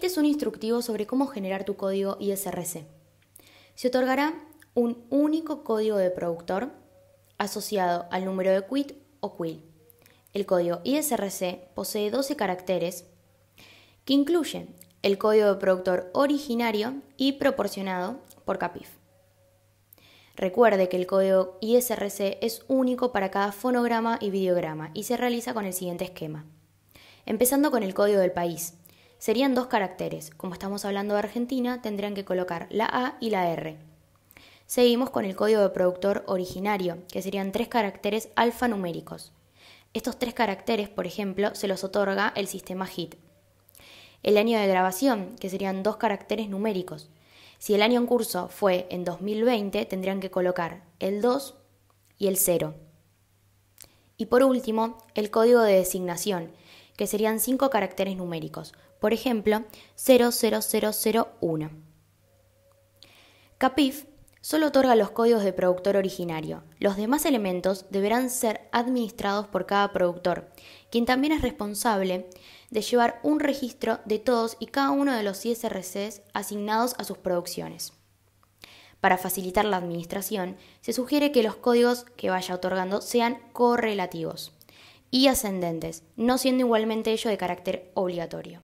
Este es un instructivo sobre cómo generar tu código ISRC. Se otorgará un único código de productor asociado al número de quit o quill. El código ISRC posee 12 caracteres que incluyen el código de productor originario y proporcionado por CAPIF. Recuerde que el código ISRC es único para cada fonograma y videograma y se realiza con el siguiente esquema. Empezando con el código del país, serían dos caracteres. Como estamos hablando de Argentina, tendrían que colocar la A y la R. Seguimos con el código de productor originario, que serían tres caracteres alfanuméricos. Estos tres caracteres, por ejemplo, se los otorga el sistema HIT. El año de grabación, que serían dos caracteres numéricos. Si el año en curso fue en 2020, tendrían que colocar el 2 y el 0. Y por último, el código de designación, que serían cinco caracteres numéricos, por ejemplo 00001. CAPIF solo otorga los códigos de productor originario. Los demás elementos deberán ser administrados por cada productor, quien también es responsable de llevar un registro de todos y cada uno de los ISRCs asignados a sus producciones. Para facilitar la administración, se sugiere que los códigos que vaya otorgando sean correlativos y ascendentes, no siendo igualmente ello de carácter obligatorio.